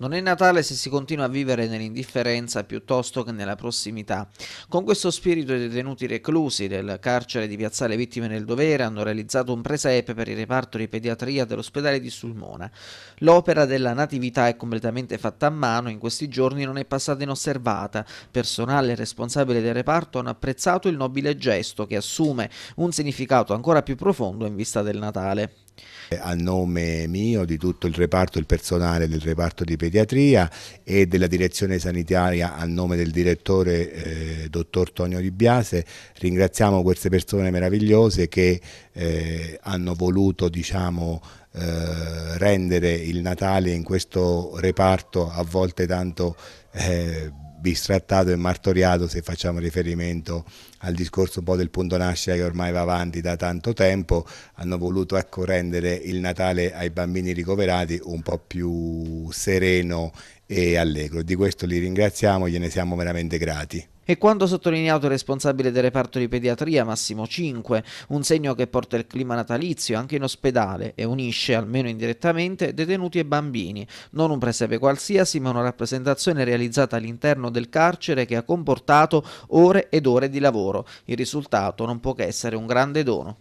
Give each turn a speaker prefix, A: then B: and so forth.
A: Non è Natale se si continua a vivere nell'indifferenza piuttosto che nella prossimità. Con questo spirito i detenuti reclusi del carcere di Piazzale Vittime del Dovere hanno realizzato un presepe per il reparto di pediatria dell'ospedale di Sulmona. L'opera della Natività è completamente fatta a mano, in questi giorni non è passata inosservata. Personale e responsabile del reparto hanno apprezzato il nobile gesto che assume un significato ancora più profondo in vista del Natale.
B: A nome mio, di tutto il reparto, il personale del reparto di pediatria, pediatria e della direzione sanitaria a nome del direttore eh, dottor Tonio Di Biase. Ringraziamo queste persone meravigliose che eh, hanno voluto diciamo, eh, rendere il Natale in questo reparto a volte tanto eh, bistrattato e martoriato se facciamo riferimento al discorso un po' del punto nascita che ormai va avanti da tanto tempo, hanno voluto ecco, rendere il Natale ai bambini ricoverati un po' più sereno e allegro. Di questo li ringraziamo, gliene siamo veramente grati.
A: E quanto sottolineato il responsabile del reparto di pediatria Massimo 5, un segno che porta il clima natalizio anche in ospedale e unisce, almeno indirettamente, detenuti e bambini. Non un presepe qualsiasi, ma una rappresentazione realizzata all'interno del carcere che ha comportato ore ed ore di lavoro. Il risultato non può che essere un grande dono.